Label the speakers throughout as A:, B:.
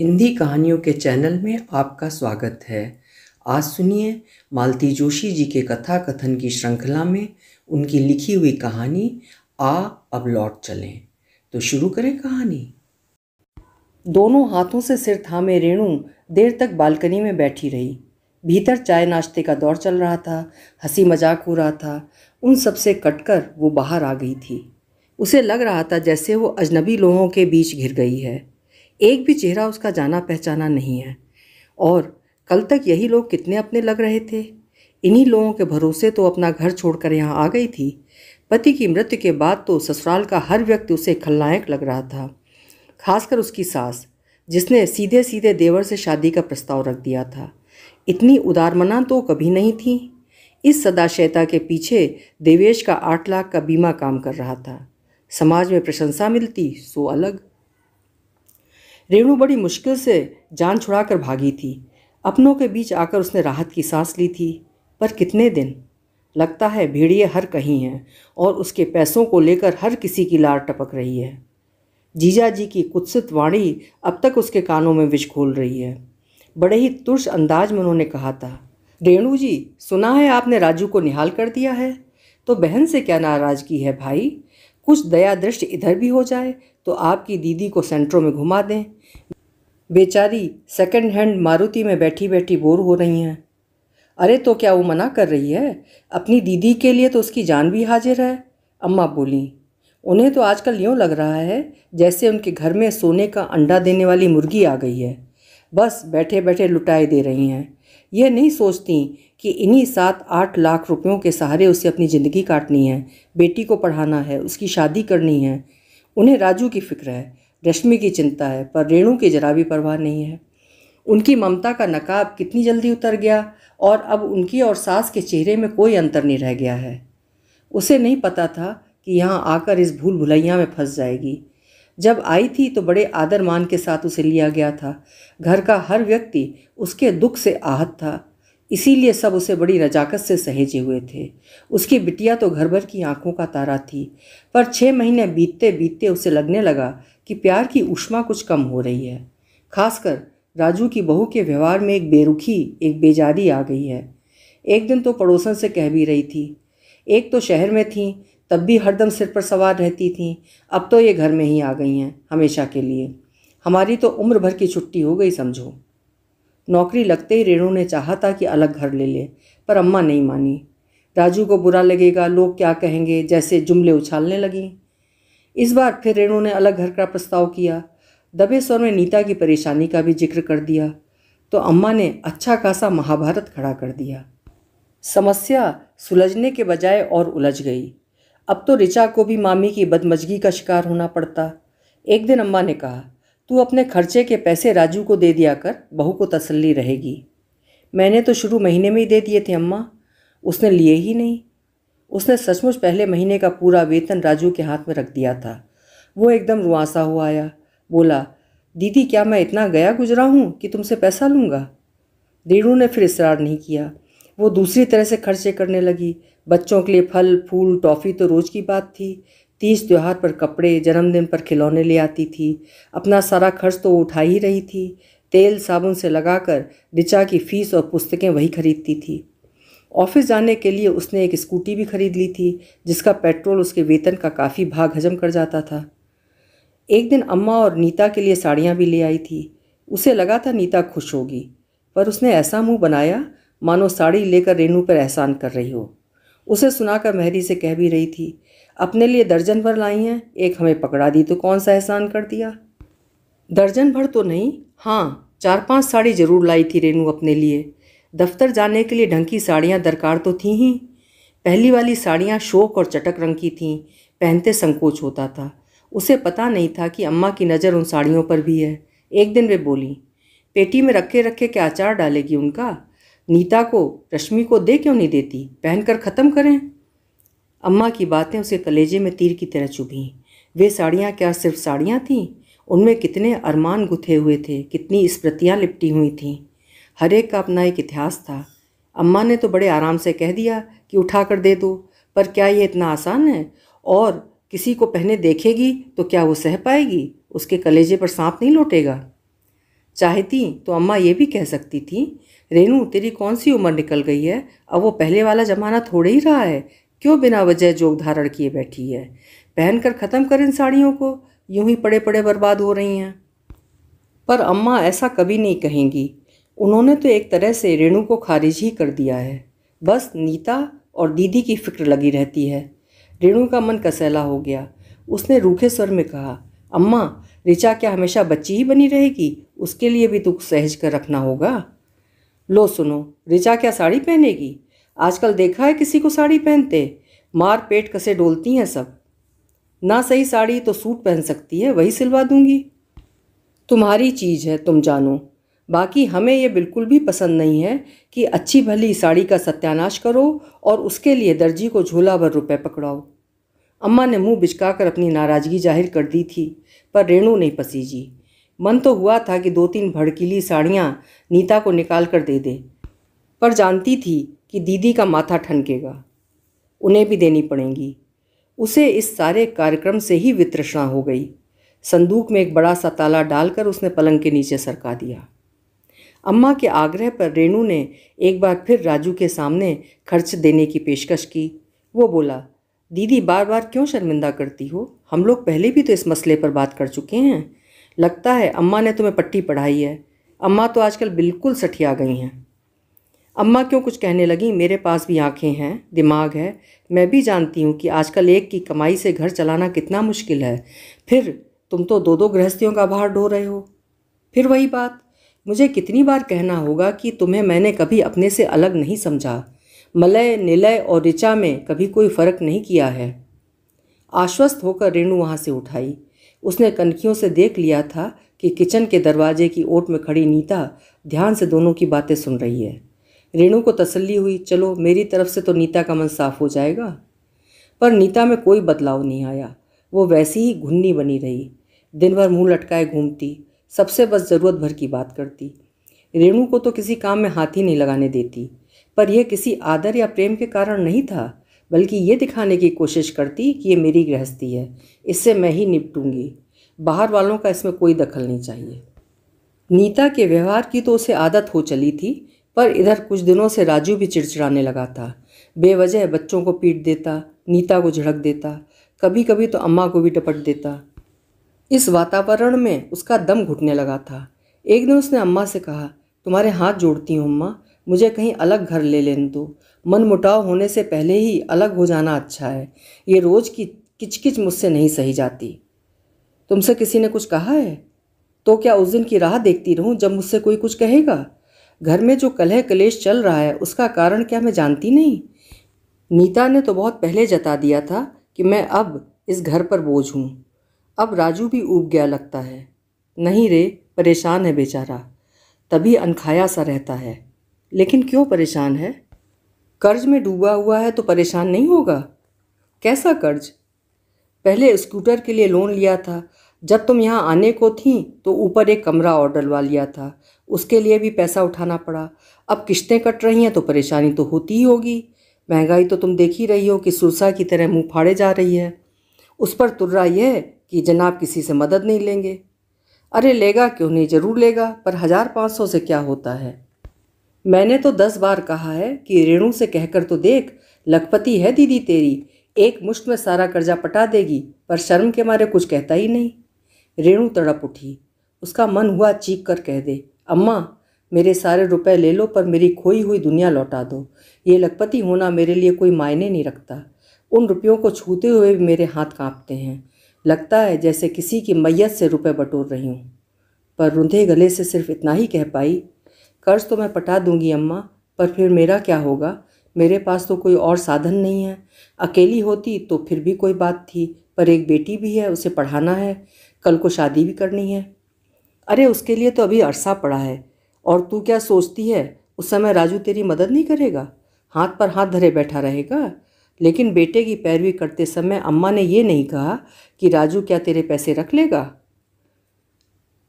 A: हिंदी कहानियों के चैनल में आपका स्वागत है आज सुनिए मालती जोशी जी के कथा कथन की श्रृंखला में उनकी लिखी हुई कहानी आ अब लौट चलें तो शुरू करें कहानी दोनों हाथों से सिर थामे रेणु देर तक बालकनी में बैठी रही भीतर चाय नाश्ते का दौर चल रहा था हंसी मजाक हो रहा था उन सब से कटकर वो बाहर आ गई थी उसे लग रहा था जैसे वो अजनबी लोगों के बीच घिर गई है एक भी चेहरा उसका जाना पहचाना नहीं है और कल तक यही लोग कितने अपने लग रहे थे इन्हीं लोगों के भरोसे तो अपना घर छोड़कर यहाँ आ गई थी पति की मृत्यु के बाद तो ससुराल का हर व्यक्ति उसे खलनायक लग रहा था खासकर उसकी सास जिसने सीधे सीधे देवर से शादी का प्रस्ताव रख दिया था इतनी उदारमना तो कभी नहीं थी इस सदाशयता के पीछे देवेश का आठ लाख का बीमा काम कर रहा था समाज में प्रशंसा मिलती सो अलग रेणु बड़ी मुश्किल से जान छुड़ाकर भागी थी अपनों के बीच आकर उसने राहत की सांस ली थी पर कितने दिन लगता है भेड़िए हर कहीं हैं और उसके पैसों को लेकर हर किसी की लार टपक रही है जीजा जी की कुत्सित वाणी अब तक उसके कानों में विष खोल रही है बड़े ही तुर्श अंदाज में उन्होंने कहा था रेणु जी सुना है आपने राजू को निहाल कर दिया है तो बहन से क्या नाराज़गी है भाई कुछ दया दृष्टि इधर भी हो जाए तो आपकी दीदी को सेंट्रो में घुमा दें बेचारी सेकंड हैंड मारुति में बैठी बैठी बोर हो रही हैं अरे तो क्या वो मना कर रही है अपनी दीदी के लिए तो उसकी जान भी हाजिर है अम्मा बोली उन्हें तो आजकल यूँ लग रहा है जैसे उनके घर में सोने का अंडा देने वाली मुर्गी आ गई है बस बैठे बैठे लुटाए दे रही हैं यह नहीं सोचती कि इन्हीं सात आठ लाख रुपयों के सहारे उसे अपनी ज़िंदगी काटनी है बेटी को पढ़ाना है उसकी शादी करनी है उन्हें राजू की फिक्र है रश्मि की चिंता है पर रेणु की जरा भी परवाह नहीं है उनकी ममता का नकाब कितनी जल्दी उतर गया और अब उनकी और सास के चेहरे में कोई अंतर नहीं रह गया है उसे नहीं पता था कि यहाँ आकर इस भूल भुलैया में फंस जाएगी जब आई थी तो बड़े आदर मान के साथ उसे लिया गया था घर का हर व्यक्ति उसके दुख से आहत था इसीलिए सब उसे बड़ी रजाकत से सहेजे हुए थे उसकी बिटिया तो घर भर की आंखों का तारा थी पर छः महीने बीतते बीतते उसे लगने लगा कि प्यार की उष्मा कुछ कम हो रही है खासकर राजू की बहू के व्यवहार में एक बेरुखी एक बेजारी आ गई है एक दिन तो पड़ोसन से कह भी रही थी एक तो शहर में थी तब भी हरदम सिर पर सवार रहती थी अब तो ये घर में ही आ गई हैं हमेशा के लिए हमारी तो उम्र भर की छुट्टी हो गई समझो नौकरी लगते ही रेणु ने चाहा था कि अलग घर ले ले पर अम्मा नहीं मानी राजू को बुरा लगेगा लोग क्या कहेंगे जैसे जुमले उछालने लगी इस बार फिर रेणु ने अलग घर का प्रस्ताव किया दबे स्वर में नीता की परेशानी का भी जिक्र कर दिया तो अम्मा ने अच्छा खासा महाभारत खड़ा कर दिया समस्या सुलझने के बजाय और उलझ गई अब तो ऋचा को भी मामी की बदमजगी का शिकार होना पड़ता एक दिन अम्मा ने कहा तू अपने खर्चे के पैसे राजू को दे दिया कर बहू को तसल्ली रहेगी मैंने तो शुरू महीने में ही दे दिए थे अम्मा उसने लिए ही नहीं उसने सचमुच पहले महीने का पूरा वेतन राजू के हाथ में रख दिया था वो एकदम रुआसा हुआ आया बोला दीदी क्या मैं इतना गया गुजरा हूँ कि तुमसे पैसा लूँगा रेणू ने फिर इसरार नहीं किया वो दूसरी तरह से खर्चे करने लगी बच्चों के लिए फल फूल टॉफ़ी तो रोज़ की बात थी तीज त्यौहार पर कपड़े जन्मदिन पर खिलौने ले आती थी अपना सारा खर्च तो उठा ही रही थी तेल साबुन से लगाकर रिचा की फ़ीस और पुस्तकें वही खरीदती थी ऑफिस जाने के लिए उसने एक स्कूटी भी खरीद ली थी जिसका पेट्रोल उसके वेतन का काफ़ी भाग हजम कर जाता था एक दिन अम्मा और नीता के लिए साड़ियाँ भी ले आई थी उसे लगा था नीता खुश होगी पर उसने ऐसा मुंह बनाया मानो साड़ी लेकर रेनू पर एहसान कर रही हो उसे सुनाकर मेहरी से कह भी रही थी अपने लिए दर्जन भर लाई हैं एक हमें पकड़ा दी तो कौन सा एहसान कर दिया दर्जन भर तो नहीं हाँ चार पांच साड़ी जरूर लाई थी रेनू अपने लिए दफ्तर जाने के लिए ढंग की साड़ियाँ दरकार तो थी ही पहली वाली साड़ियाँ शोक और चटक रंग की थीं पहनते संकोच होता था उसे पता नहीं था कि अम्मा की नज़र उन साड़ियों पर भी है एक दिन वे बोली पेटी में रखे रखे क्या आचार डालेगी उनका नीता को रश्मि को दे क्यों नहीं देती पहनकर ख़त्म करें अम्मा की बातें उसे कलेजे में तीर की तरह चुभी वे साड़ियाँ क्या सिर्फ साड़ियाँ थीं उनमें कितने अरमान गुथे हुए थे कितनी स्मृतियाँ लिपटी हुई थीं हर एक का अपना एक इतिहास था अम्मा ने तो बड़े आराम से कह दिया कि उठा कर दे दो पर क्या ये इतना आसान है और किसी को पहने देखेगी तो क्या वो सह पाएगी उसके कलेजे पर सांप नहीं लौटेगा चाहती तो अम्मा ये भी कह सकती थी रेनू तेरी कौन सी उम्र निकल गई है अब वो पहले वाला ज़माना थोड़े ही रहा है क्यों बिना वजह जोग धारण किए बैठी है पहनकर ख़त्म कर इन साड़ियों को यूं ही पड़े पड़े बर्बाद हो रही हैं पर अम्मा ऐसा कभी नहीं कहेंगी उन्होंने तो एक तरह से रेणु को खारिज ही कर दिया है बस नीता और दीदी की फिक्र लगी रहती है रेणु का मन कसैला हो गया उसने रूखे स्वर में कहा अम्मा रिचा क्या हमेशा बच्ची ही बनी रहेगी उसके लिए भी दुख सहज कर रखना होगा लो सुनो रिचा क्या साड़ी पहनेगी आजकल देखा है किसी को साड़ी पहनते मार पेट कसे डोलती हैं सब ना सही साड़ी तो सूट पहन सकती है वही सिलवा दूंगी तुम्हारी चीज़ है तुम जानो बाकी हमें ये बिल्कुल भी पसंद नहीं है कि अच्छी भली साड़ी का सत्यानाश करो और उसके लिए दर्जी को झोला भर रुपए पकड़ाओ अम्मा ने मुंह बिचकाकर अपनी नाराज़गी जाहिर कर दी थी पर रेणु नहीं पसीजी मन तो हुआ था कि दो तीन भड़कीली साड़ियाँ नीता को निकाल कर दे दे पर जानती थी कि दीदी का माथा ठनकेगा उन्हें भी देनी पड़ेंगी उसे इस सारे कार्यक्रम से ही वित्रषणा हो गई संदूक में एक बड़ा सा ताला डालकर उसने पलंग के नीचे सरका दिया अम्मा के आग्रह पर रेणु ने एक बार फिर राजू के सामने खर्च देने की पेशकश की वो बोला दीदी बार बार क्यों शर्मिंदा करती हो हम लोग पहले भी तो इस मसले पर बात कर चुके हैं लगता है अम्मा ने तुम्हें पट्टी पढ़ाई है अम्मा तो आजकल बिल्कुल सठिया गई हैं अम्मा क्यों कुछ कहने लगी मेरे पास भी आंखें हैं दिमाग है मैं भी जानती हूँ कि आजकल एक की कमाई से घर चलाना कितना मुश्किल है फिर तुम तो दो दो गृहस्थियों का भार ढो रहे हो फिर वही बात मुझे कितनी बार कहना होगा कि तुम्हें मैंने कभी अपने से अलग नहीं समझा मलय निलय और ऋचा में कभी कोई फ़र्क नहीं किया है आश्वस्त होकर रेणु वहाँ से उठाई उसने कनखियों से देख लिया था कि किचन के दरवाजे की ओट में खड़ी नीता ध्यान से दोनों की बातें सुन रही है रेणु को तसल्ली हुई चलो मेरी तरफ से तो नीता का मन साफ हो जाएगा पर नीता में कोई बदलाव नहीं आया वो वैसी ही घुन्नी बनी रही दिन भर मुँह लटकाए घूमती सबसे बस ज़रूरत भर की बात करती रेणु को तो किसी काम में हाथ ही नहीं लगाने देती पर यह किसी आदर या प्रेम के कारण नहीं था बल्कि ये दिखाने की कोशिश करती कि ये मेरी गृहस्थी है इससे मैं ही निपटूंगी बाहर वालों का इसमें कोई दखल नहीं चाहिए नीता के व्यवहार की तो उसे आदत हो चली थी पर इधर कुछ दिनों से राजू भी चिड़चिड़ाने लगा था बेवजह बच्चों को पीट देता नीता को झड़क देता कभी कभी तो अम्मा को भी टपट देता इस वातावरण में उसका दम घुटने लगा था एक दिन उसने अम्मा से कहा तुम्हारे हाथ जोड़ती हूँ अम्मा मुझे कहीं अलग घर ले लेने दो मन मुटाव होने से पहले ही अलग हो जाना अच्छा है ये रोज़ की किचकिच मुझसे नहीं सही जाती तुमसे किसी ने कुछ कहा है तो क्या उस दिन की राह देखती रहूं जब मुझसे कोई कुछ कहेगा घर में जो कलह कलेश चल रहा है उसका कारण क्या मैं जानती नहीं नीता ने तो बहुत पहले जता दिया था कि मैं अब इस घर पर बोझ हूँ अब राजू भी उब गया लगता है नहीं रे परेशान है बेचारा तभी अनखाया सा रहता है लेकिन क्यों परेशान है कर्ज में डूबा हुआ है तो परेशान नहीं होगा कैसा कर्ज पहले स्कूटर के लिए लोन लिया था जब तुम यहाँ आने को थी तो ऊपर एक कमरा और डलवा लिया था उसके लिए भी पैसा उठाना पड़ा अब किश्तें कट रही हैं तो परेशानी तो होती ही होगी महंगाई तो तुम देख ही रही हो कि सुरसा की तरह मुंह फाड़े जा रही है उस पर तुर्रा यह है कि जनाब किसी से मदद नहीं लेंगे अरे लेगा क्यों नहीं ज़रूर लेगा पर हज़ार पाँच सौ से क्या होता है मैंने तो दस बार कहा है कि रेणु से कहकर तो देख लखपति है दीदी तेरी एक मुश्त में सारा कर्जा पटा देगी पर शर्म के मारे कुछ कहता ही नहीं रेणु तड़प उठी उसका मन हुआ चीख कर कह दे अम्मा मेरे सारे रुपए ले लो पर मेरी खोई हुई दुनिया लौटा दो ये लखपति होना मेरे लिए कोई मायने नहीं रखता उन रुपयों को छूते हुए भी मेरे हाथ कांपते हैं लगता है जैसे किसी की मैयत से रुपए बटोर रही हूँ पर रुंधे गले से सिर्फ इतना ही कह पाई कर्ज तो मैं पटा दूंगी अम्मा पर फिर मेरा क्या होगा मेरे पास तो कोई और साधन नहीं है अकेली होती तो फिर भी कोई बात थी पर एक बेटी भी है उसे पढ़ाना है कल को शादी भी करनी है अरे उसके लिए तो अभी अरसा पड़ा है और तू क्या सोचती है उस समय राजू तेरी मदद नहीं करेगा हाथ पर हाथ धरे बैठा रहेगा लेकिन बेटे की पैरवी करते समय अम्मा ने ये नहीं कहा कि राजू क्या तेरे पैसे रख लेगा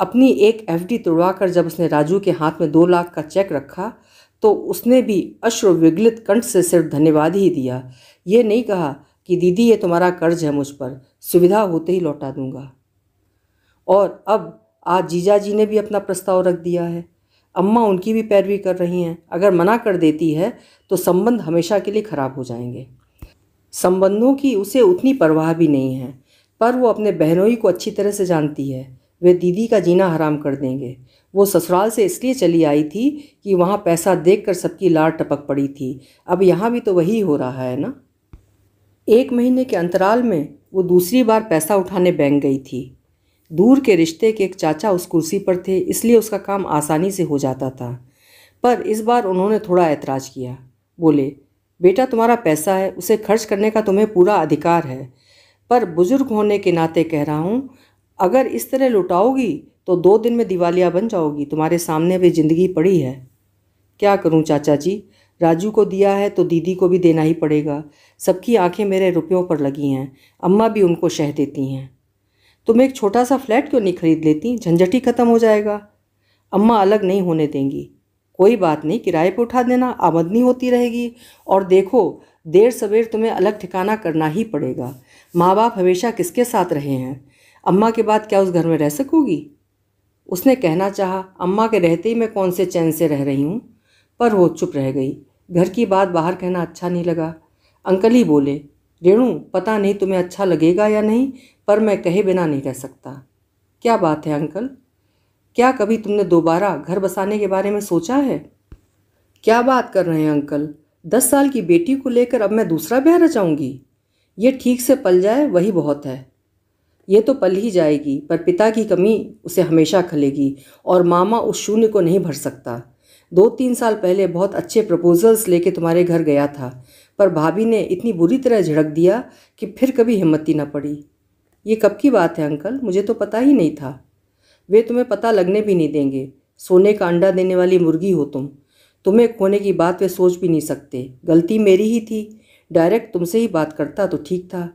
A: अपनी एक एफडी तोड़वाकर जब उसने राजू के हाथ में दो लाख का चेक रखा तो उसने भी अश्रु विगलित कंठ से सिर्फ धन्यवाद ही दिया ये नहीं कहा कि दीदी ये तुम्हारा कर्ज है मुझ पर सुविधा होते ही लौटा दूंगा और अब आज जीजा जी ने भी अपना प्रस्ताव रख दिया है अम्मा उनकी भी पैरवी कर रही हैं अगर मना कर देती है तो संबंध हमेशा के लिए ख़राब हो जाएंगे संबंधों की उसे उतनी परवाह भी नहीं है पर वो अपने बहनोई को अच्छी तरह से जानती है वे दीदी का जीना हराम कर देंगे वो ससुराल से इसलिए चली आई थी कि वहाँ पैसा देख कर सबकी लार टपक पड़ी थी अब यहाँ भी तो वही हो रहा है ना एक महीने के अंतराल में वो दूसरी बार पैसा उठाने बैंक गई थी दूर के रिश्ते के एक चाचा उस कुर्सी पर थे इसलिए उसका काम आसानी से हो जाता था पर इस बार उन्होंने थोड़ा ऐतराज़ किया बोले बेटा तुम्हारा पैसा है उसे खर्च करने का तुम्हें पूरा अधिकार है पर बुज़ुर्ग होने के नाते कह रहा हूँ अगर इस तरह लुटाओगी तो दो दिन में दिवालिया बन जाओगी तुम्हारे सामने भी ज़िंदगी पड़ी है क्या करूँ चाचा जी राजू को दिया है तो दीदी को भी देना ही पड़ेगा सबकी आंखें मेरे रुपयों पर लगी हैं अम्मा भी उनको शह देती हैं तो मैं एक छोटा सा फ्लैट क्यों नहीं खरीद लेती झंझट ही ख़त्म हो जाएगा अम्मा अलग नहीं होने देंगी कोई बात नहीं किराए पर उठा देना आमदनी होती रहेगी और देखो देर सवेर तुम्हें अलग ठिकाना करना ही पड़ेगा माँ बाप हमेशा किसके साथ रहे हैं अम्मा के बाद क्या उस घर में रह सकोगी उसने कहना चाहा अम्मा के रहते ही मैं कौन से चैन से रह रही हूँ पर वो चुप रह गई घर की बात बाहर कहना अच्छा नहीं लगा अंकल ही बोले रेणु पता नहीं तुम्हें अच्छा लगेगा या नहीं पर मैं कहे बिना नहीं रह सकता क्या बात है अंकल क्या कभी तुमने दोबारा घर बसाने के बारे में सोचा है क्या बात कर रहे हैं अंकल दस साल की बेटी को लेकर अब मैं दूसरा ब्याह रचाऊंगी ये ठीक से पल जाए वही बहुत है ये तो पल ही जाएगी पर पिता की कमी उसे हमेशा खलेगी और मामा उस शून्य को नहीं भर सकता दो तीन साल पहले बहुत अच्छे प्रपोजल्स लेके तुम्हारे घर गया था पर भाभी ने इतनी बुरी तरह झिड़क दिया कि फिर कभी हिम्मत ही ना पड़ी ये कब की बात है अंकल मुझे तो पता ही नहीं था वे तुम्हें पता लगने भी नहीं देंगे सोने का अंडा देने वाली मुर्गी हो तुम तुम्हें खोने की बात वे सोच भी नहीं सकते गलती मेरी ही थी डायरेक्ट तुमसे ही बात करता तो ठीक था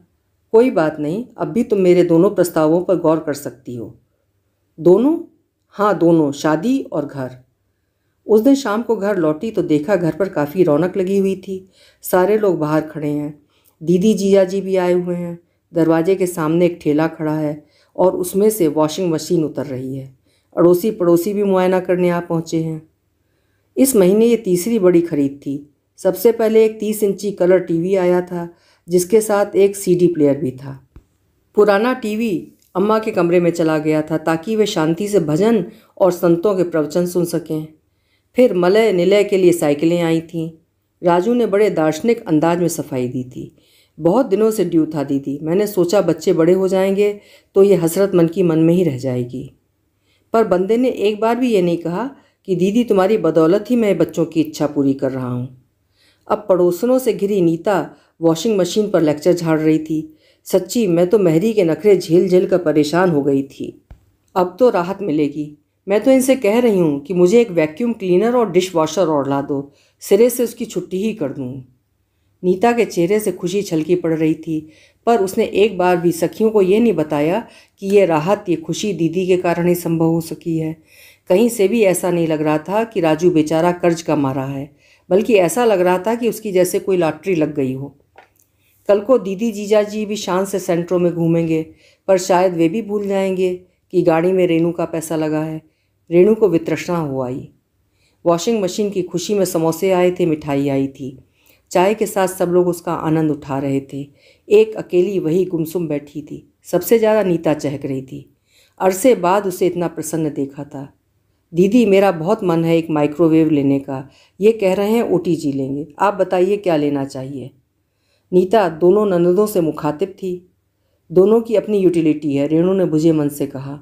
A: कोई बात नहीं अब भी तुम मेरे दोनों प्रस्तावों पर गौर कर सकती हो दोनों हाँ दोनों शादी और घर उस दिन शाम को घर लौटी तो देखा घर पर काफ़ी रौनक लगी हुई थी सारे लोग बाहर खड़े हैं दीदी जीजा जी भी आए हुए हैं दरवाजे के सामने एक ठेला खड़ा है और उसमें से वॉशिंग मशीन उतर रही है अड़ोसी पड़ोसी भी मुआयना करने आ पहुँचे हैं इस महीने ये तीसरी बड़ी खरीद थी सबसे पहले एक तीस इंची कलर टीवी आया था जिसके साथ एक सीडी प्लेयर भी था पुराना टीवी अम्मा के कमरे में चला गया था ताकि वे शांति से भजन और संतों के प्रवचन सुन सकें फिर मलय निलय के लिए साइकिलें आई थीं राजू ने बड़े दार्शनिक अंदाज में सफाई दी थी बहुत दिनों से ड्यू था दीदी मैंने सोचा बच्चे बड़े हो जाएंगे तो ये हसरत मन की मन में ही रह जाएगी पर बंदे ने एक बार भी ये नहीं कहा कि दीदी तुम्हारी बदौलत ही मैं बच्चों की इच्छा पूरी कर रहा हूँ अब पड़ोसनों से घिरी नीता वॉशिंग मशीन पर लेक्चर झाड़ रही थी सच्ची मैं तो महरी के नखरे झेल झेल कर परेशान हो गई थी अब तो राहत मिलेगी मैं तो इनसे कह रही हूँ कि मुझे एक वैक्यूम क्लीनर और डिश वॉशर और ला दो सिरे से उसकी छुट्टी ही कर दूँ नीता के चेहरे से खुशी छलकी पड़ रही थी पर उसने एक बार भी सखियों को ये नहीं बताया कि ये राहत ये खुशी दीदी के कारण ही संभव हो सकी है कहीं से भी ऐसा नहीं लग रहा था कि राजू बेचारा कर्ज का मारा है बल्कि ऐसा लग रहा था कि उसकी जैसे कोई लॉटरी लग गई हो कल को दीदी जीजा जी भी शान से सेंट्रो में घूमेंगे पर शायद वे भी भूल जाएंगे कि गाड़ी में रेणू का पैसा लगा है रेणू को वित्रष्णा हो आई वॉशिंग मशीन की खुशी में समोसे आए थे मिठाई आई थी चाय के साथ सब लोग उसका आनंद उठा रहे थे एक अकेली वही गुमसुम बैठी थी सबसे ज़्यादा नीता चहक रही थी अरसे बाद उसे इतना प्रसन्न देखा था दीदी मेरा बहुत मन है एक माइक्रोवेव लेने का ये कह रहे हैं ओ जी लेंगे आप बताइए क्या लेना चाहिए नीता दोनों ननदों से मुखातिब थी दोनों की अपनी यूटिलिटी है रेणु ने बुझे मन से कहा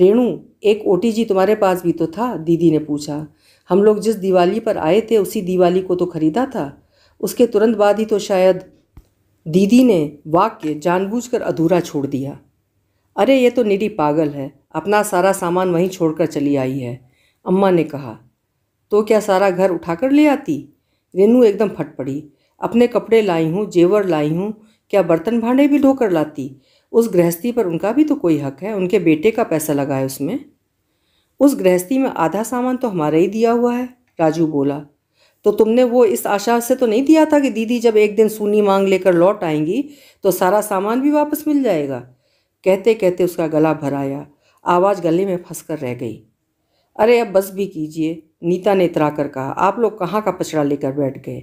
A: रेणु एक ओ जी तुम्हारे पास भी तो था दीदी ने पूछा हम लोग जिस दिवाली पर आए थे उसी दिवाली को तो खरीदा था उसके तुरंत बाद ही तो शायद दीदी ने वाक्य जानबूझकर अधूरा छोड़ दिया अरे ये तो निरी पागल है अपना सारा सामान वहीं छोड़कर चली आई है अम्मा ने कहा तो क्या सारा घर उठाकर ले आती रेनू एकदम फट पड़ी अपने कपड़े लाई हूँ जेवर लाई हूँ क्या बर्तन भांडे भी ढोकर लाती उस गृहस्थी पर उनका भी तो कोई हक है उनके बेटे का पैसा लगा है उसमें उस गृहस्थी में आधा सामान तो हमारा ही दिया हुआ है राजू बोला तो तुमने वो इस आशा से तो नहीं दिया था कि दीदी जब एक दिन सूनी मांग लेकर लौट आएंगी तो सारा सामान भी वापस मिल जाएगा कहते कहते उसका गला भराया आवाज़ गले में फंस कर रह गई अरे अब बस भी कीजिए नीता ने इतरा कर कहा आप लोग कहाँ का पचड़ा लेकर बैठ गए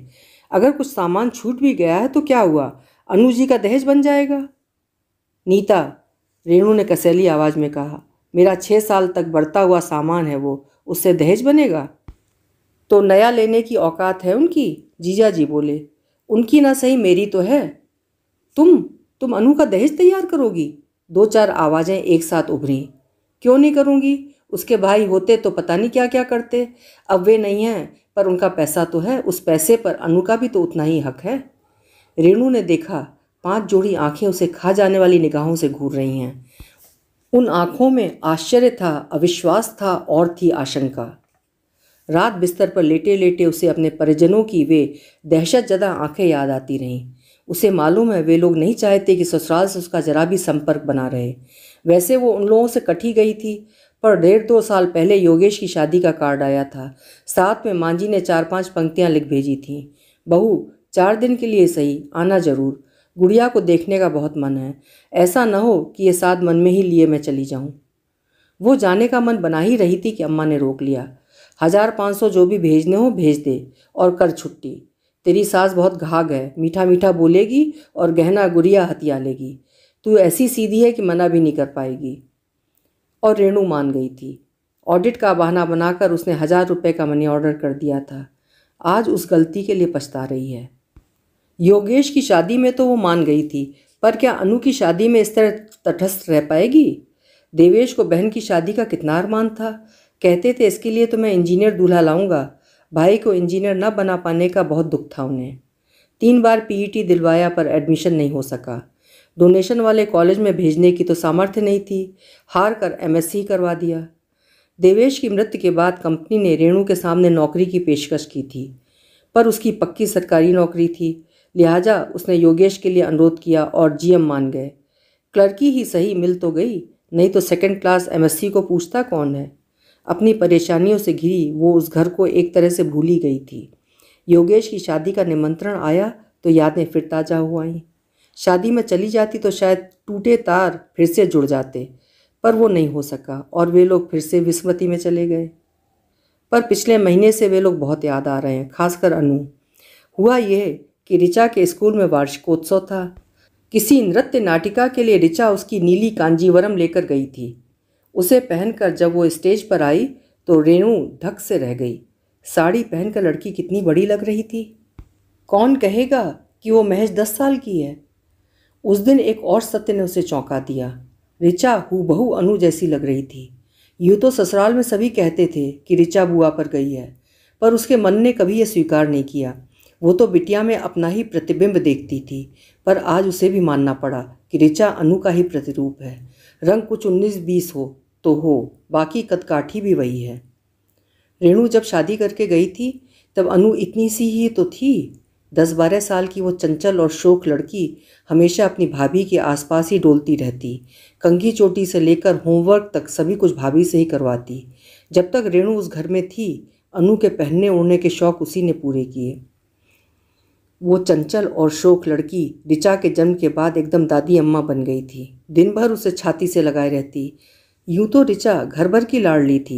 A: अगर कुछ सामान छूट भी गया है तो क्या हुआ अनु जी का दहेज बन जाएगा नीता रेणु ने कसैली आवाज़ में कहा मेरा छः साल तक बढ़ता हुआ सामान है वो उससे दहेज बनेगा तो नया लेने की औकात है उनकी जीजा जी बोले उनकी ना सही मेरी तो है तुम तुम अनु का दहेज तैयार करोगी दो चार आवाज़ें एक साथ उभरी क्यों नहीं करूँगी उसके भाई होते तो पता नहीं क्या क्या करते अब वे नहीं हैं पर उनका पैसा तो है उस पैसे पर अनु का भी तो उतना ही हक है रेणु ने देखा पांच जोड़ी आंखें उसे खा जाने वाली निगाहों से घूर रही हैं उन आंखों में आश्चर्य था अविश्वास था और थी आशंका रात बिस्तर पर लेटे लेटे उसे अपने परिजनों की वे दहशत जदा आँखें याद आती रहीं उसे मालूम है वे लोग नहीं चाहते कि ससुराल से उसका जरा भी संपर्क बना रहे वैसे वो उन लोगों से कटी गई थी पर डेढ़ दो साल पहले योगेश की शादी का कार्ड आया था साथ में मांझी ने चार पांच पंक्तियां लिख भेजी थीं बहू चार दिन के लिए सही आना जरूर गुड़िया को देखने का बहुत मन है ऐसा न हो कि ये साथ मन में ही लिए मैं चली जाऊँ वो जाने का मन बना ही रही थी कि अम्मा ने रोक लिया हज़ार पाँच सौ जो भी भेजने हो भेज दे और कर छुट्टी तेरी सास बहुत घाघ है मीठा मीठा बोलेगी और गहना गुड़िया हथिया लेगी तू ऐसी सीधी है कि मना भी नहीं कर पाएगी और रेणु मान गई थी ऑडिट का बहाना बनाकर उसने हज़ार रुपये का मनी ऑर्डर कर दिया था आज उस गलती के लिए पछता रही है योगेश की शादी में तो वो मान गई थी पर क्या अनु की शादी में इस तरह तटस्थ रह पाएगी देवेश को बहन की शादी का कितना अरमान था कहते थे इसके लिए तो मैं इंजीनियर दूल्हा लाऊंगा भाई को इंजीनियर न बना पाने का बहुत दुख था उन्हें तीन बार पीईटी e दिलवाया पर एडमिशन नहीं हो सका डोनेशन वाले कॉलेज में भेजने की तो सामर्थ्य नहीं थी हार कर एमएससी करवा दिया देवेश की मृत्यु के बाद कंपनी ने रेणु के सामने नौकरी की पेशकश की थी पर उसकी पक्की सरकारी नौकरी थी लिहाजा उसने योगेश के लिए अनुरोध किया और जीएम मान गए क्लर्की ही सही मिल तो गई नहीं तो सेकंड क्लास एमएससी को पूछता कौन है अपनी परेशानियों से घिरी वो उस घर को एक तरह से भूली गई थी योगेश की शादी का निमंत्रण आया तो यादें फिर ताज़ा हो आई शादी में चली जाती तो शायद टूटे तार फिर से जुड़ जाते पर वो नहीं हो सका और वे लोग फिर से विस्मृति में चले गए पर पिछले महीने से वे लोग बहुत याद आ रहे हैं खासकर अनु हुआ यह कि ऋचा के स्कूल में वार्षिकोत्सव था किसी नृत्य नाटिका के लिए ऋचा उसकी नीली कांजीवरम लेकर गई थी उसे पहनकर जब वो स्टेज पर आई तो रेणु धक से रह गई साड़ी पहनकर लड़की कितनी बड़ी लग रही थी कौन कहेगा कि वो महज दस साल की है उस दिन एक और सत्य ने उसे चौंका दिया रिचा हूबहू अनु जैसी लग रही थी यूँ तो ससुराल में सभी कहते थे कि रिचा बुआ पर गई है पर उसके मन ने कभी यह स्वीकार नहीं किया वो तो बिटिया में अपना ही प्रतिबिंब देखती थी पर आज उसे भी मानना पड़ा कि रिचा अनु का ही प्रतिरूप है रंग कुछ उन्नीस बीस हो तो हो बाकी कदकाठी भी वही है रेणु जब शादी करके गई थी तब अनु इतनी सी ही तो थी दस बारह साल की वो चंचल और शोक लड़की हमेशा अपनी भाभी के आसपास ही डोलती रहती कंघी चोटी से लेकर होमवर्क तक सभी कुछ भाभी से ही करवाती जब तक रेणु उस घर में थी अनु के पहनने ओढ़ने के शौक उसी ने पूरे किए वो चंचल और शोक लड़की रिचा के जन्म के बाद एकदम दादी अम्मा बन गई थी दिन भर उसे छाती से लगाए रहती यूं तो ऋचा घर भर की लाडली थी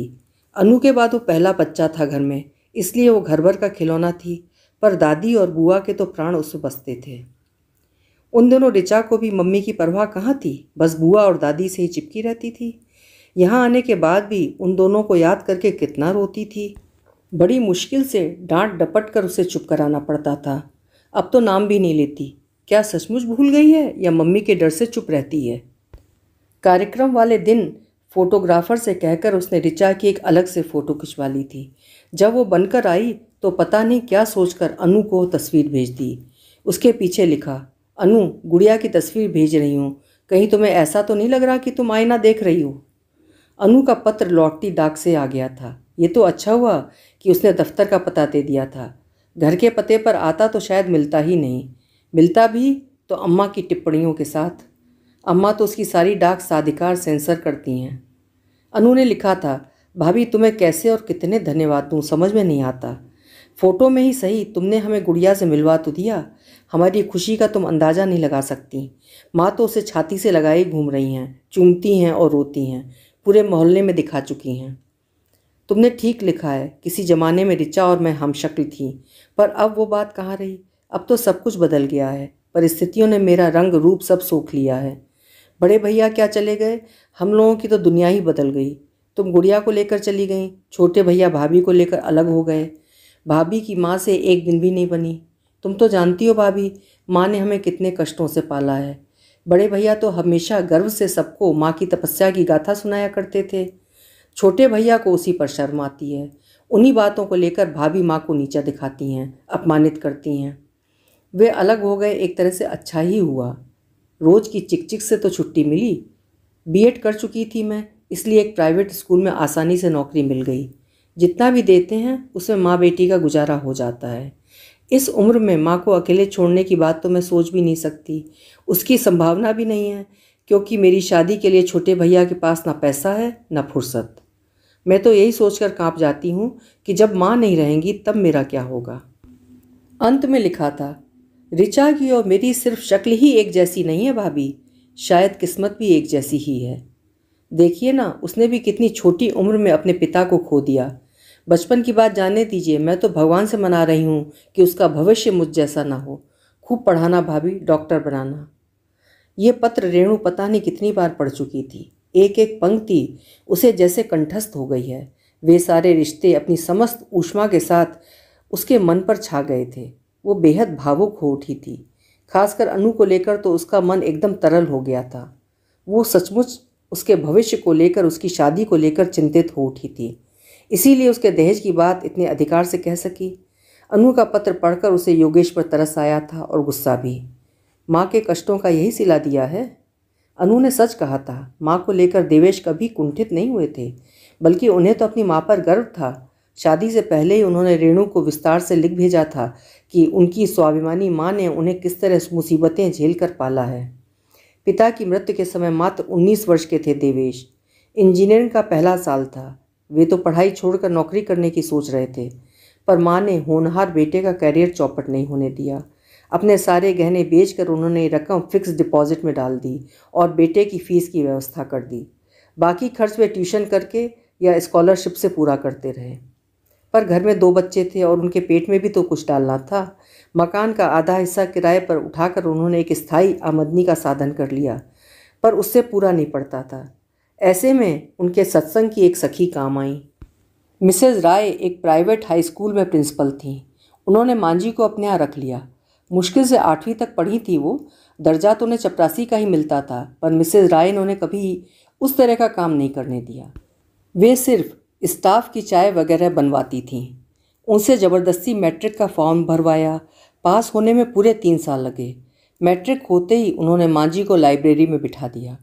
A: अनु के बाद वो पहला बच्चा था घर में इसलिए वो घर भर का खिलौना थी पर दादी और बुआ के तो प्राण उससे बसते थे उन दिनों ऋचा को भी मम्मी की परवाह कहाँ थी बस बुआ और दादी से ही चिपकी रहती थी यहाँ आने के बाद भी उन दोनों को याद करके कितना रोती थी बड़ी मुश्किल से डांट डपट कर उसे चुप कराना पड़ता था अब तो नाम भी नहीं लेती क्या सचमुच भूल गई है या मम्मी के डर से चुप रहती है कार्यक्रम वाले दिन फ़ोटोग्राफ़र से कहकर उसने रिचा की एक अलग से फ़ोटो खिंचवा ली थी जब वो बनकर आई तो पता नहीं क्या सोचकर अनु को तस्वीर भेज दी उसके पीछे लिखा अनु गुड़िया की तस्वीर भेज रही हूँ कहीं तुम्हें ऐसा तो नहीं लग रहा कि तुम आईना देख रही हो अनु का पत्र लौटती डाक से आ गया था ये तो अच्छा हुआ कि उसने दफ्तर का पता दे दिया था घर के पते पर आता तो शायद मिलता ही नहीं मिलता भी तो अम्मा की टिप्पणियों के साथ अम्मा तो उसकी सारी डाक साधिकार सेंसर करती हैं अनु ने लिखा था भाभी तुम्हें कैसे और कितने धन्यवाद दूँ समझ में नहीं आता फ़ोटो में ही सही तुमने हमें गुड़िया से मिलवा तो दिया हमारी खुशी का तुम अंदाज़ा नहीं लगा सकती माँ तो उसे छाती से लगाए घूम रही हैं चूमती हैं और रोती हैं पूरे मोहल्ले में दिखा चुकी हैं तुमने ठीक लिखा है किसी ज़माने में रिचा और मैं हम शक्ल थी पर अब वो बात कहाँ रही अब तो सब कुछ बदल गया है परिस्थितियों ने मेरा रंग रूप सब सोख लिया है बड़े भैया क्या चले गए हम लोगों की तो दुनिया ही बदल गई तुम गुड़िया को लेकर चली गई छोटे भैया भाभी को लेकर अलग हो गए भाभी की माँ से एक दिन भी नहीं बनी तुम तो जानती हो भाभी माँ ने हमें कितने कष्टों से पाला है बड़े भैया तो हमेशा गर्व से सबको माँ की तपस्या की गाथा सुनाया करते थे छोटे भैया को उसी पर शर्म आती है उन्हीं बातों को लेकर भाभी माँ को नीचा दिखाती हैं अपमानित करती हैं वे अलग हो गए एक तरह से अच्छा ही हुआ रोज़ की चिकचिक से तो छुट्टी मिली बीएड कर चुकी थी मैं इसलिए एक प्राइवेट स्कूल में आसानी से नौकरी मिल गई जितना भी देते हैं उसमें माँ बेटी का गुजारा हो जाता है इस उम्र में माँ को अकेले छोड़ने की बात तो मैं सोच भी नहीं सकती उसकी संभावना भी नहीं है क्योंकि मेरी शादी के लिए छोटे भैया के पास ना पैसा है ना फुर्सत मैं तो यही सोचकर कांप जाती हूँ कि जब माँ नहीं रहेंगी तब मेरा क्या होगा अंत में लिखा था रिचा की और मेरी सिर्फ शक्ल ही एक जैसी नहीं है भाभी शायद किस्मत भी एक जैसी ही है देखिए ना उसने भी कितनी छोटी उम्र में अपने पिता को खो दिया बचपन की बात जाने दीजिए मैं तो भगवान से मना रही हूँ कि उसका भविष्य मुझ जैसा ना हो खूब पढ़ाना भाभी डॉक्टर बनाना ये पत्र रेणु पता नहीं कितनी बार पढ़ चुकी थी एक एक पंक्ति उसे जैसे कंठस्थ हो गई है वे सारे रिश्ते अपनी समस्त ऊष्मा के साथ उसके मन पर छा गए थे वो बेहद भावुक हो उठी थी खासकर अनु को लेकर तो उसका मन एकदम तरल हो गया था वो सचमुच उसके भविष्य को लेकर उसकी शादी को लेकर चिंतित हो उठी थी इसीलिए उसके दहेज की बात इतने अधिकार से कह सकी अनु का पत्र पढ़कर उसे योगेश पर तरस आया था और गुस्सा भी माँ के कष्टों का यही सिला दिया है अनु ने सच कहा था माँ को लेकर देवेश कभी कुंठित नहीं हुए थे बल्कि उन्हें तो अपनी माँ पर गर्व था शादी से पहले ही उन्होंने रेणु को विस्तार से लिख भेजा था कि उनकी स्वाभिमानी माँ ने उन्हें किस तरह मुसीबतें झेल कर पाला है पिता की मृत्यु के समय मात्र 19 वर्ष के थे देवेश इंजीनियरिंग का पहला साल था वे तो पढ़ाई छोड़कर नौकरी करने की सोच रहे थे पर माँ ने होनहार बेटे का कैरियर चौपट नहीं होने दिया अपने सारे गहने बेचकर उन्होंने रकम फिक्स डिपॉजिट में डाल दी और बेटे की फीस की व्यवस्था कर दी बाकी खर्च वे ट्यूशन करके या स्कॉलरशिप से पूरा करते रहे पर घर में दो बच्चे थे और उनके पेट में भी तो कुछ डालना था मकान का आधा हिस्सा किराए पर उठाकर उन्होंने एक स्थायी आमदनी का साधन कर लिया पर उससे पूरा नहीं पड़ता था ऐसे में उनके सत्संग की एक सखी काम आई मिसेज राय एक प्राइवेट हाई स्कूल में प्रिंसिपल थीं उन्होंने मांझी को अपने यहाँ रख लिया मुश्किल से आठवीं तक पढ़ी थी वो दर्जा तो उन्हें चपरासी का ही मिलता था पर मिसेज राय ने उन्हें कभी उस तरह का काम नहीं करने दिया वे सिर्फ स्टाफ की चाय वगैरह बनवाती थीं उनसे ज़बरदस्ती मैट्रिक का फॉर्म भरवाया पास होने में पूरे तीन साल लगे मैट्रिक होते ही उन्होंने मांझी को लाइब्रेरी में बिठा दिया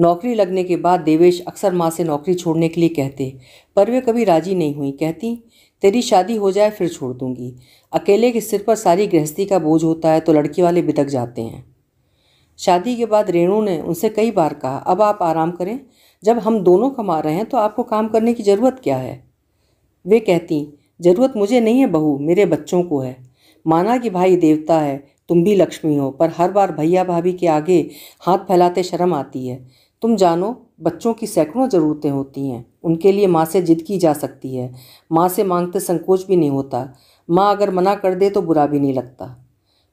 A: नौकरी लगने के बाद देवेश अक्सर माँ से नौकरी छोड़ने के लिए कहते पर वे कभी राजी नहीं हुई कहती तेरी शादी हो जाए फिर छोड़ दूंगी अकेले के सिर पर सारी गृहस्थी का बोझ होता है तो लड़की वाले बितक जाते हैं शादी के बाद रेणु ने उनसे कई बार कहा अब आप आराम करें जब हम दोनों कमा रहे हैं तो आपको काम करने की ज़रूरत क्या है वे कहती ज़रूरत मुझे नहीं है बहू मेरे बच्चों को है माना कि भाई देवता है तुम भी लक्ष्मी हो पर हर बार भैया भाभी के आगे हाथ फैलाते शर्म आती है तुम जानो बच्चों की सैकड़ों ज़रूरतें होती हैं उनके लिए माँ से जिद की जा सकती है माँ से मांगते संकोच भी नहीं होता माँ अगर मना कर दे तो बुरा भी नहीं लगता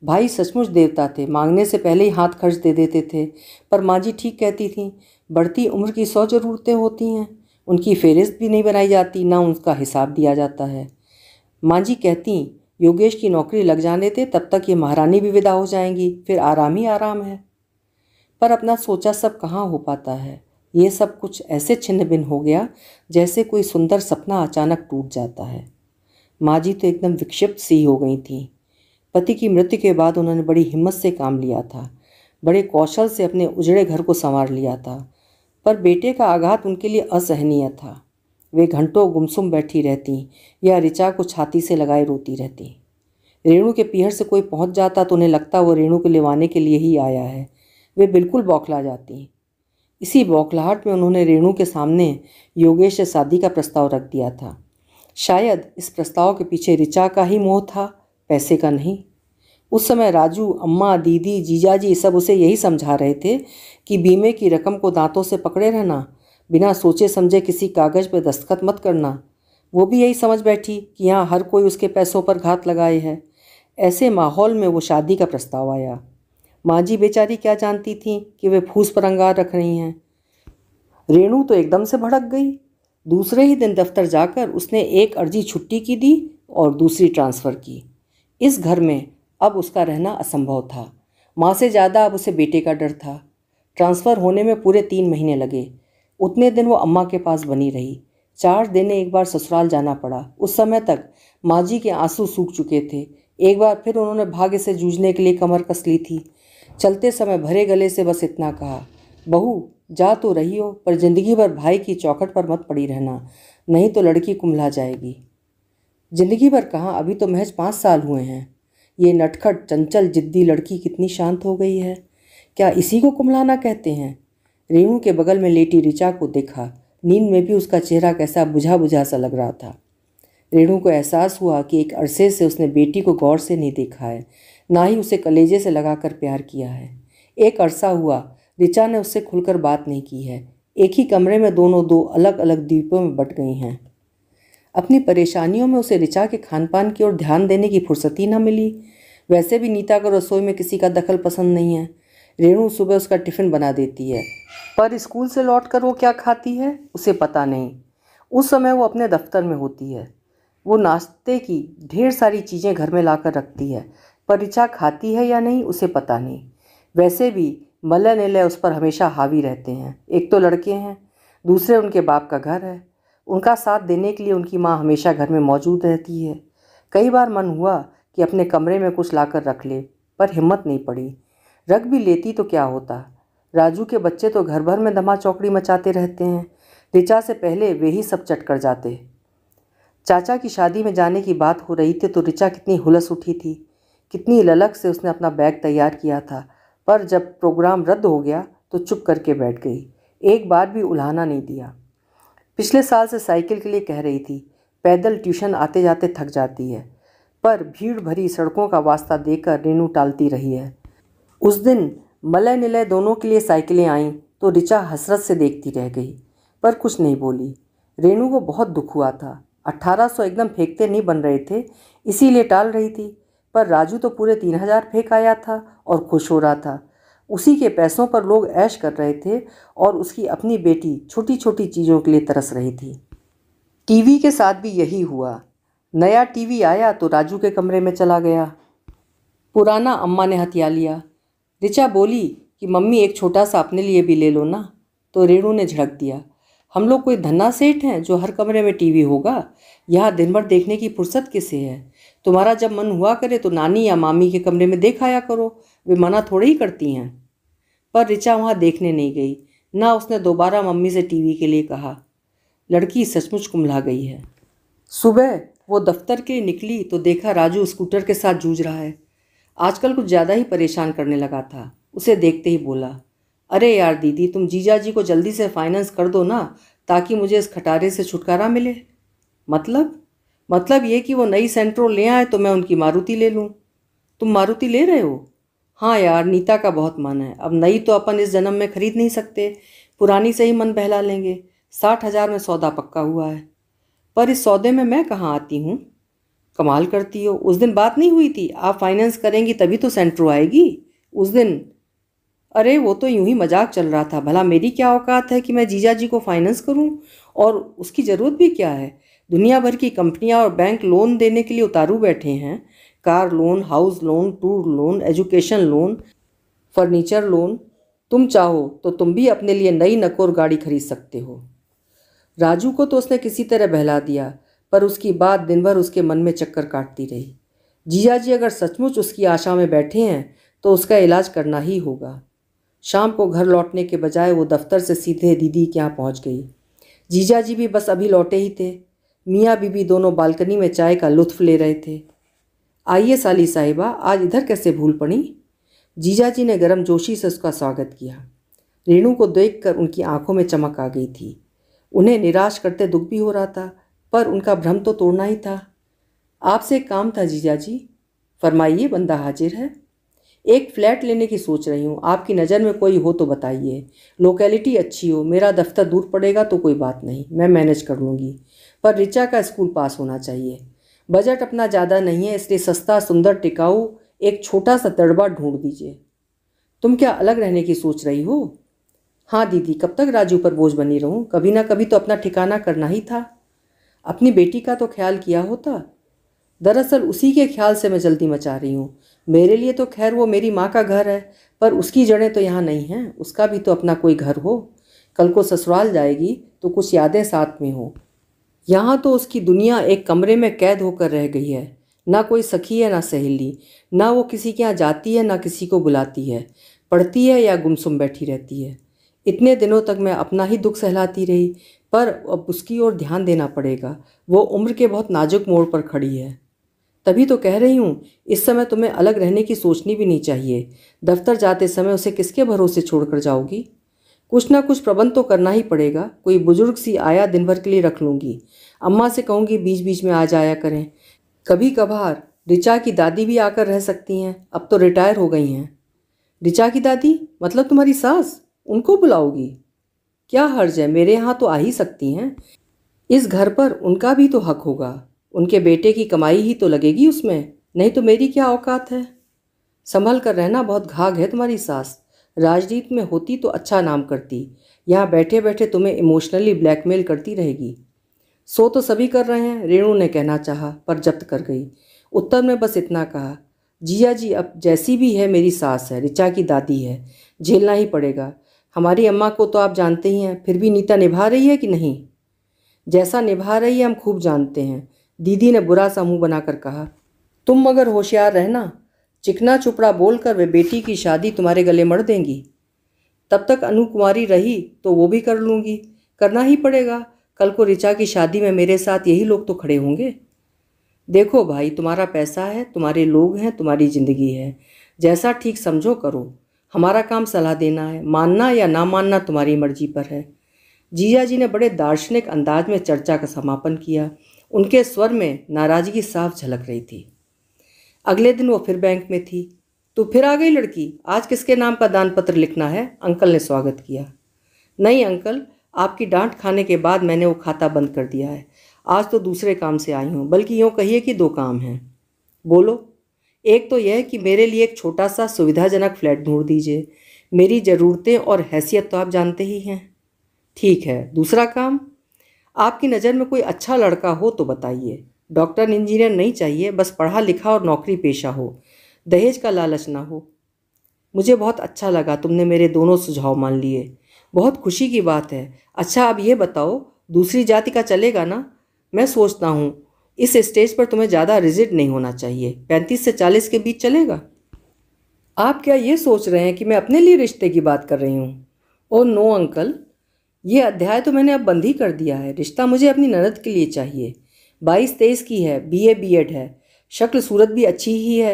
A: भाई सचमुच देवता थे मांगने से पहले ही हाथ खर्च दे देते थे पर माँ जी ठीक कहती थी बढ़ती उम्र की सौ ज़रूरतें होती हैं उनकी फहरिस्त भी नहीं बनाई जाती ना उनका हिसाब दिया जाता है माँ जी कहती योगेश की नौकरी लग जाने थे तब तक ये महारानी भी विदा हो जाएंगी फिर आराम ही आराम है पर अपना सोचा सब कहाँ हो पाता है ये सब कुछ ऐसे छिन्न भिन्न हो गया जैसे कोई सुंदर सपना अचानक टूट जाता है माँ जी तो एकदम विक्षिप्त सी हो गई थी पति की मृत्यु के बाद उन्होंने बड़ी हिम्मत से काम लिया था बड़े कौशल से अपने उजड़े घर को संवार लिया था पर बेटे का आघात उनके लिए असहनीय था वे घंटों गुमसुम बैठी रहती या ऋचा को छाती से लगाए रोती रहती रेणु के पीहर से कोई पहुंच जाता तो उन्हें लगता वो रेणु को लेवाने के लिए ही आया है वे बिल्कुल बौखला जाती इसी बौखलाहट में उन्होंने रेणु के सामने योगेश से शादी का प्रस्ताव रख दिया था शायद इस प्रस्ताव के पीछे ऋचा का ही मोह था पैसे का नहीं उस समय राजू अम्मा दीदी जीजाजी सब उसे यही समझा रहे थे कि बीमे की रकम को दांतों से पकड़े रहना बिना सोचे समझे किसी कागज़ पर दस्तखत मत करना वो भी यही समझ बैठी कि यहाँ हर कोई उसके पैसों पर घात लगाए है ऐसे माहौल में वो शादी का प्रस्ताव आया माँ जी बेचारी क्या जानती थी कि वे फूस पर अंगार रख रही हैं रेणु तो एकदम से भड़क गई दूसरे ही दिन दफ्तर जाकर उसने एक अर्जी छुट्टी की दी और दूसरी ट्रांसफ़र की इस घर में अब उसका रहना असंभव था माँ से ज़्यादा अब उसे बेटे का डर था ट्रांसफ़र होने में पूरे तीन महीने लगे उतने दिन वो अम्मा के पास बनी रही चार दिन एक बार ससुराल जाना पड़ा उस समय तक माँ जी के आंसू सूख चुके थे एक बार फिर उन्होंने भाग्य से जूझने के लिए कमर कस ली थी चलते समय भरे गले से बस इतना कहा बहू जा तो रही हो पर जिंदगी भर भाई की चौखट पर मत पड़ी रहना नहीं तो लड़की कुंभला जाएगी जिंदगी भर कहाँ अभी तो महज पाँच साल हुए हैं ये नटखट चंचल जिद्दी लड़की कितनी शांत हो गई है क्या इसी को कुमलाना कहते हैं रेणु के बगल में लेटी ऋचा को देखा नींद में भी उसका चेहरा कैसा बुझा बुझा सा लग रहा था रेणु को एहसास हुआ कि एक अरसे से उसने बेटी को गौर से नहीं देखा है ना ही उसे कलेजे से लगाकर प्यार किया है एक अरसा हुआ ऋचा ने उससे खुलकर बात नहीं की है एक ही कमरे में दोनों दो अलग अलग द्वीपों में बट गई हैं अपनी परेशानियों में उसे रिचा के खान पान की ओर ध्यान देने की फुर्सत ही मिली वैसे भी नीता को रसोई में किसी का दखल पसंद नहीं है रेणु सुबह उसका टिफ़िन बना देती है पर स्कूल से लौट कर वो क्या खाती है उसे पता नहीं उस समय वो अपने दफ्तर में होती है वो नाश्ते की ढेर सारी चीज़ें घर में लाकर रखती है पर रिचा खाती है या नहीं उसे पता नहीं वैसे भी मल्ल निलय उस पर हमेशा हावी रहते हैं एक तो लड़के हैं दूसरे उनके बाप का घर है उनका साथ देने के लिए उनकी माँ हमेशा घर में मौजूद रहती है कई बार मन हुआ कि अपने कमरे में कुछ लाकर रख ले पर हिम्मत नहीं पड़ी रख भी लेती तो क्या होता राजू के बच्चे तो घर भर में दमा चौकड़ी मचाते रहते हैं ऋचा से पहले वे ही सब चट कर जाते चाचा की शादी में जाने की बात हो रही थी तो ऋचा कितनी हुलस उठी थी कितनी ललक से उसने अपना बैग तैयार किया था पर जब प्रोग्राम रद्द हो गया तो चुप करके बैठ गई एक बार भी उल्हाना नहीं दिया पिछले साल से साइकिल के लिए कह रही थी पैदल ट्यूशन आते जाते थक जाती है पर भीड़ भरी सड़कों का वास्ता देकर रेनू टालती रही है उस दिन मलय निलय दोनों के लिए साइकिलें आईं तो रिचा हसरत से देखती रह गई पर कुछ नहीं बोली रेनू को बहुत दुख हुआ था अट्ठारह सौ एकदम फेंकते नहीं बन रहे थे इसीलिए टाल रही थी पर राजू तो पूरे तीन हजार फेंक आया था और खुश हो रहा था उसी के पैसों पर लोग ऐश कर रहे थे और उसकी अपनी बेटी छोटी छोटी चीज़ों के लिए तरस रही थी टीवी के साथ भी यही हुआ नया टीवी आया तो राजू के कमरे में चला गया पुराना अम्मा ने हथिया लिया रिचा बोली कि मम्मी एक छोटा सा अपने लिए भी ले लो ना तो रेणु ने झड़क दिया हम लोग कोई धन्ना सेठ हैं जो हर कमरे में टीवी होगा यहाँ दिन भर देखने की फुर्सत किसे है तुम्हारा जब मन हुआ करे तो नानी या मामी के कमरे में देख आया करो वे मना थोड़े ही करती हैं पर ऋचा वहाँ देखने नहीं गई ना उसने दोबारा मम्मी से टीवी के लिए कहा लड़की सचमुच कुमला गई है सुबह वो दफ्तर के निकली तो देखा राजू स्कूटर के साथ जूझ रहा है आजकल कुछ ज़्यादा ही परेशान करने लगा था उसे देखते ही बोला अरे यार दीदी तुम जीजा जी को जल्दी से फाइनेंस कर दो ना ताकि मुझे इस खटारे से छुटकारा मिले मतलब मतलब ये कि वो नई सेंट्रो ले आए तो मैं उनकी मारुति ले लूँ तुम मारुति ले रहे हो हाँ यार नीता का बहुत मन है अब नई तो अपन इस जन्म में खरीद नहीं सकते पुरानी से ही मन बहला लेंगे साठ हज़ार में सौदा पक्का हुआ है पर इस सौदे में मैं कहाँ आती हूँ कमाल करती हो उस दिन बात नहीं हुई थी आप फाइनेंस करेंगी तभी तो सेंट्रो आएगी उस दिन अरे वो तो यूं ही मजाक चल रहा था भला मेरी क्या औकात है कि मैं जीजा जी को फाइनेंस करूं और उसकी ज़रूरत भी क्या है दुनिया भर की कंपनियां और बैंक लोन देने के लिए उतारू बैठे हैं car loan house loan tour loan education loan furniture loan तुम चाहो तो तुम भी अपने लिए नई नकोर गाड़ी खरीद सकते हो राजू को तो उसने किसी तरह बहला दिया पर उसकी बात दिन भर उसके मन में चक्कर काटती रही जिया जी अगर सचमुच उसकी आशा में बैठे हैं तो उसका इलाज करना ही होगा शाम को घर लौटने के बजाय वो दफ्तर से सीधे दीदी के यहाँ पहुँच गई जीजा जी भी बस अभी लौटे ही थे मियाँ बीबी दोनों बालकनी में चाय का लुत्फ ले रहे थे आइए साली साहिबा आज इधर कैसे भूल पड़ी जीजा जी ने गर्म जोशी से उसका स्वागत किया रेणु को देखकर उनकी आंखों में चमक आ गई थी उन्हें निराश करते दुख भी हो रहा था पर उनका भ्रम तो तोड़ना ही था आपसे काम था जीजा जी फरमाइए बंदा हाजिर है एक फ्लैट लेने की सोच रही हूँ आपकी नज़र में कोई हो तो बताइए लोकेलिटी अच्छी हो मेरा दफ्तर दूर पड़ेगा तो कोई बात नहीं मैं मैनेज कर लूँगी पर रिचा का स्कूल पास होना चाहिए बजट अपना ज़्यादा नहीं है इसलिए सस्ता सुंदर टिकाऊ एक छोटा सा तड़बा ढूंढ दीजिए तुम क्या अलग रहने की सोच रही हो हाँ दीदी कब तक राजू पर बोझ बनी रहूँ कभी ना कभी तो अपना ठिकाना करना ही था अपनी बेटी का तो ख्याल किया होता दरअसल उसी के ख्याल से मैं जल्दी मचा रही हूँ मेरे लिए तो खैर वो मेरी माँ का घर है पर उसकी जड़ें तो यहाँ नहीं हैं उसका भी तो अपना कोई घर हो कल को ससुराल जाएगी तो कुछ यादें साथ में हों यहाँ तो उसकी दुनिया एक कमरे में कैद होकर रह गई है ना कोई सखी है ना सहेली ना वो किसी के यहाँ जाती है ना किसी को बुलाती है पढ़ती है या गुमसुम बैठी रहती है इतने दिनों तक मैं अपना ही दुख सहलाती रही पर अब उसकी ओर ध्यान देना पड़ेगा वो उम्र के बहुत नाजुक मोड़ पर खड़ी है तभी तो कह रही हूँ इस समय तुम्हें अलग रहने की सोचनी भी नहीं चाहिए दफ्तर जाते समय उसे किसके भरोसे छोड़कर जाओगी कुछ ना कुछ प्रबंध तो करना ही पड़ेगा कोई बुजुर्ग सी आया दिन भर के लिए रख लूँगी अम्मा से कहूँगी बीच बीच में आ जाया करें कभी कभार रिचा की दादी भी आकर रह सकती हैं अब तो रिटायर हो गई हैं रिचा की दादी मतलब तुम्हारी सास उनको बुलाओगी क्या हर्ज है मेरे यहाँ तो आ ही सकती हैं इस घर पर उनका भी तो हक होगा उनके बेटे की कमाई ही तो लगेगी उसमें नहीं तो मेरी क्या औकात है संभल कर रहना बहुत घाघ है तुम्हारी सास राजनीति में होती तो अच्छा नाम करती यहाँ बैठे बैठे तुम्हें इमोशनली ब्लैकमेल करती रहेगी सो तो सभी कर रहे हैं रेणु ने कहना चाहा पर जब्त कर गई उत्तर ने बस इतना कहा जिया जी अब जैसी भी है मेरी सास है ऋचा की दादी है झेलना ही पड़ेगा हमारी अम्मा को तो आप जानते ही हैं फिर भी नीता निभा रही है कि नहीं जैसा निभा रही है हम खूब जानते हैं दीदी ने बुरा सा मुँह बनाकर कहा तुम मगर होशियार रहना चिकना चुपड़ा बोलकर वे बेटी की शादी तुम्हारे गले मर देंगी तब तक अनुकुमारी रही तो वो भी कर लूँगी करना ही पड़ेगा कल को ऋचा की शादी में मेरे साथ यही लोग तो खड़े होंगे देखो भाई तुम्हारा पैसा है तुम्हारे लोग हैं तुम्हारी ज़िंदगी है जैसा ठीक समझो करो हमारा काम सलाह देना है मानना या ना मानना तुम्हारी मर्जी पर है जीजा जी ने बड़े दार्शनिक अंदाज में चर्चा का समापन किया उनके स्वर में नाराज़गी साफ झलक रही थी अगले दिन वो फिर बैंक में थी तो फिर आ गई लड़की आज किसके नाम का दान पत्र लिखना है अंकल ने स्वागत किया नहीं अंकल आपकी डांट खाने के बाद मैंने वो खाता बंद कर दिया है आज तो दूसरे काम से आई हूँ बल्कि यूँ कहिए कि दो काम हैं बोलो एक तो यह है कि मेरे लिए एक छोटा सा सुविधाजनक फ्लैट ढूंढ दीजिए मेरी ज़रूरतें और हैसियत तो आप जानते ही हैं ठीक है दूसरा काम आपकी नज़र में कोई अच्छा लड़का हो तो बताइए डॉक्टर इंजीनियर नहीं चाहिए बस पढ़ा लिखा और नौकरी पेशा हो दहेज का लालच ना हो मुझे बहुत अच्छा लगा तुमने मेरे दोनों सुझाव मान लिए बहुत खुशी की बात है अच्छा अब ये बताओ दूसरी जाति का चलेगा ना मैं सोचता हूँ इस स्टेज पर तुम्हें ज़्यादा रिजिड नहीं होना चाहिए पैंतीस से चालीस के बीच चलेगा आप क्या ये सोच रहे हैं कि मैं अपने लिए रिश्ते की बात कर रही हूँ ओ नो अंकल ये अध्याय तो मैंने अब बंद ही कर दिया है रिश्ता मुझे अपनी ननद के लिए चाहिए बाईस तेईस की है बीए बीएड है शक्ल सूरत भी अच्छी ही है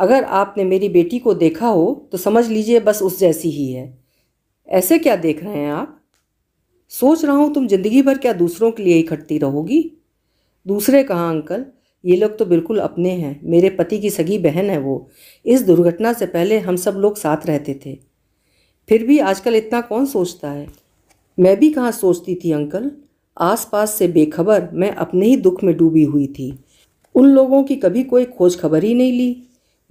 A: अगर आपने मेरी बेटी को देखा हो तो समझ लीजिए बस उस जैसी ही है ऐसे क्या देख रहे हैं आप सोच रहा हूँ तुम ज़िंदगी भर क्या दूसरों के लिए इकट्ठी रहोगी दूसरे कहाँ अंकल ये लोग तो बिल्कुल अपने हैं मेरे पति की सगी बहन है वो इस दुर्घटना से पहले हम सब लोग साथ रहते थे फिर भी आजकल इतना कौन सोचता है मैं भी कहाँ सोचती थी अंकल आसपास से बेखबर मैं अपने ही दुख में डूबी हुई थी उन लोगों की कभी कोई खोज खबर ही नहीं ली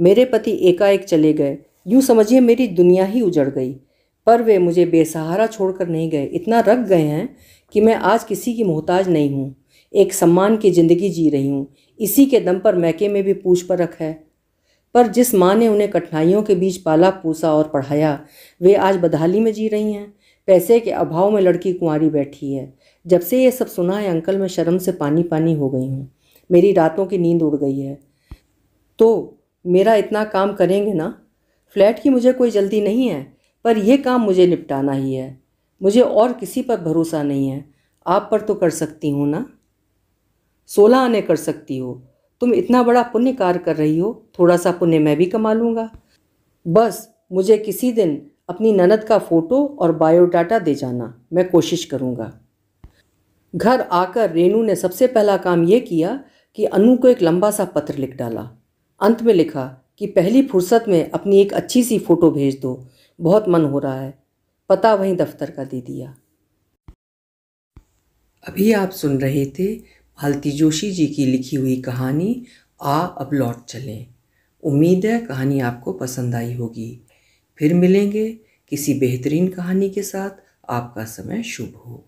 A: मेरे पति एकाएक चले गए यूँ समझिए मेरी दुनिया ही उजड़ गई पर वे मुझे बेसहारा छोड़कर नहीं गए इतना रख गए हैं कि मैं आज किसी की मोहताज नहीं हूँ एक सम्मान की ज़िंदगी जी रही हूँ इसी के दम पर मैके में भी पूछ पर रख है पर जिस माँ ने उन्हें कठिनाइयों के बीच पाला पूसा और पढ़ाया वे आज बदहाली में जी रही हैं पैसे के अभाव में लड़की कुंवारी बैठी है जब से ये सब सुना है अंकल मैं शर्म से पानी पानी हो गई हूँ मेरी रातों की नींद उड़ गई है तो मेरा इतना काम करेंगे ना फ्लैट की मुझे कोई जल्दी नहीं है पर यह काम मुझे निपटाना ही है मुझे और किसी पर भरोसा नहीं है आप पर तो कर सकती हूँ ना सोलह आने कर सकती हो तुम इतना बड़ा पुण्य कार्य कर रही हो थोड़ा सा पुण्य मैं भी कमा लूँगा बस मुझे किसी दिन अपनी ननद का फ़ोटो और बायोडाटा दे जाना मैं कोशिश करूँगा घर आकर रेनू ने सबसे पहला काम ये किया कि अनु को एक लंबा सा पत्र लिख डाला अंत में लिखा कि पहली फुर्सत में अपनी एक अच्छी सी फ़ोटो भेज दो बहुत मन हो रहा है पता वहीं दफ्तर का दे दिया अभी आप सुन रहे थे भालती जोशी जी की लिखी हुई कहानी आ अब लौट चलें उम्मीद है कहानी आपको पसंद आई होगी फिर मिलेंगे किसी बेहतरीन कहानी के साथ आपका समय शुभ हो